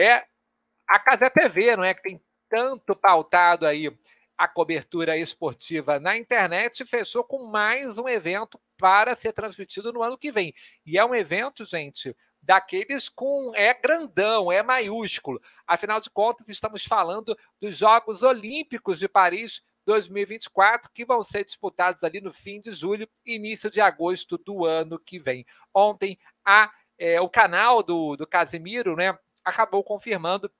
é a Casé TV, não é? Que tem tanto pautado aí a cobertura esportiva na internet, fechou com mais um evento para ser transmitido no ano que vem. E é um evento, gente, daqueles com é grandão, é maiúsculo. Afinal de contas, estamos falando dos Jogos Olímpicos de Paris 2024, que vão ser disputados ali no fim de julho, início de agosto do ano que vem. Ontem, a, é, o canal do, do Casimiro, né? acabou confirmando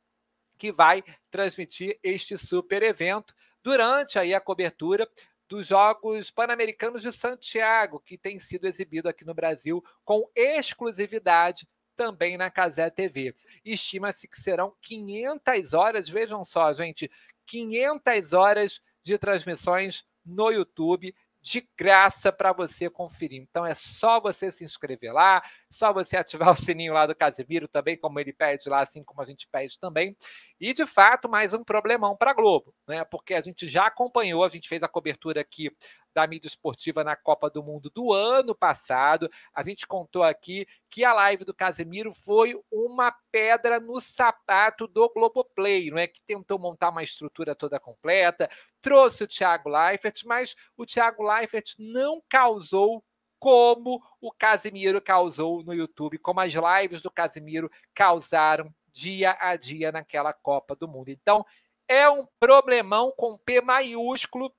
que vai transmitir este super evento durante aí a cobertura dos Jogos Pan-Americanos de Santiago, que tem sido exibido aqui no Brasil com exclusividade também na Casé TV. Estima-se que serão 500 horas, vejam só, gente, 500 horas de transmissões no YouTube de graça para você conferir. Então é só você se inscrever lá, só você ativar o sininho lá do Casimiro também, como ele pede lá, assim como a gente pede também. E de fato, mais um problemão para Globo, né? Porque a gente já acompanhou, a gente fez a cobertura aqui da mídia esportiva na Copa do Mundo do ano passado. A gente contou aqui que a live do Casemiro foi uma pedra no sapato do Globoplay, não é? Que tentou montar uma estrutura toda completa, trouxe o Thiago Leifert, mas o Thiago Leifert não causou como o Casemiro causou no YouTube, como as lives do Casemiro causaram dia a dia naquela Copa do Mundo. Então, é um problemão com P maiúsculo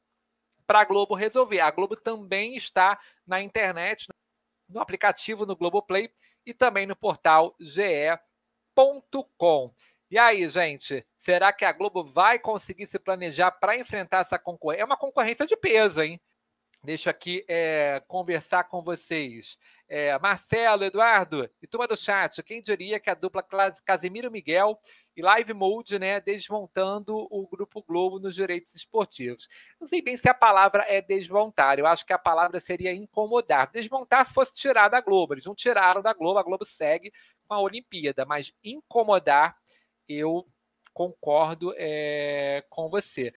para a Globo resolver. A Globo também está na internet, no aplicativo no Globoplay e também no portal ge.com. E aí, gente, será que a Globo vai conseguir se planejar para enfrentar essa concorrência? É uma concorrência de peso, hein? Deixo aqui é, conversar com vocês. É, Marcelo, Eduardo e turma do chat, quem diria que a dupla Casimiro Miguel e Live Mode, né, desmontando o Grupo Globo nos direitos esportivos. Não sei bem se a palavra é desmontar, eu acho que a palavra seria incomodar. Desmontar se fosse tirar da Globo, eles não tiraram da Globo, a Globo segue com a Olimpíada, mas incomodar, eu concordo é, com você.